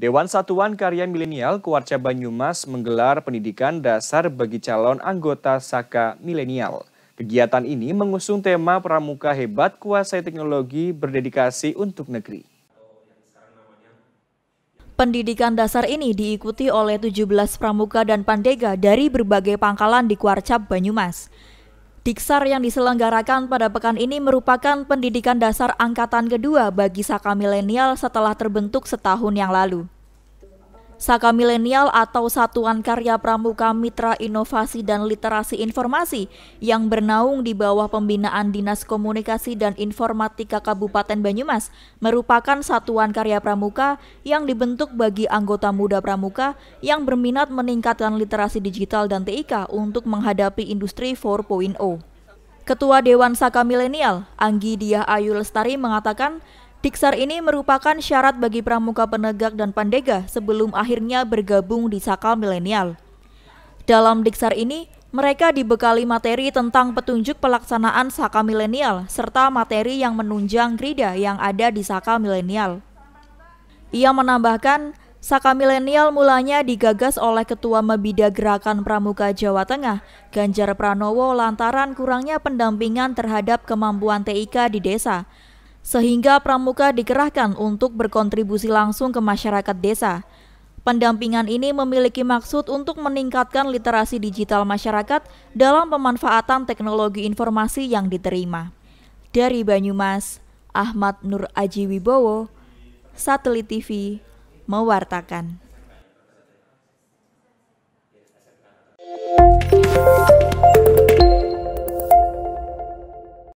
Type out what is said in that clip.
Dewan Satuan Karya Milenial Kuarca Banyumas menggelar pendidikan dasar bagi calon anggota Saka Milenial. Kegiatan ini mengusung tema Pramuka Hebat Kuasai Teknologi Berdedikasi untuk Negeri. Pendidikan dasar ini diikuti oleh 17 pramuka dan pandega dari berbagai pangkalan di Kuarcap Banyumas. Diksar yang diselenggarakan pada pekan ini merupakan pendidikan dasar angkatan kedua bagi Saka Milenial setelah terbentuk setahun yang lalu. Saka Milenial atau Satuan Karya Pramuka Mitra Inovasi dan Literasi Informasi yang bernaung di bawah pembinaan Dinas Komunikasi dan Informatika Kabupaten Banyumas merupakan satuan karya pramuka yang dibentuk bagi anggota muda pramuka yang berminat meningkatkan literasi digital dan TIK untuk menghadapi industri 4.0. Ketua Dewan Saka Milenial, Anggi Diah Ayu Lestari mengatakan, Diksar ini merupakan syarat bagi pramuka penegak dan pandega sebelum akhirnya bergabung di Saka Milenial. Dalam diksar ini, mereka dibekali materi tentang petunjuk pelaksanaan Saka Milenial serta materi yang menunjang grida yang ada di Saka Milenial. Ia menambahkan, Saka Milenial mulanya digagas oleh Ketua Mebida Gerakan Pramuka Jawa Tengah, Ganjar Pranowo lantaran kurangnya pendampingan terhadap kemampuan TIK di desa, sehingga pramuka dikerahkan untuk berkontribusi langsung ke masyarakat desa. Pendampingan ini memiliki maksud untuk meningkatkan literasi digital masyarakat dalam pemanfaatan teknologi informasi yang diterima. Dari Banyumas, Ahmad Nur Aji Wibowo, Satelit TV, mewartakan.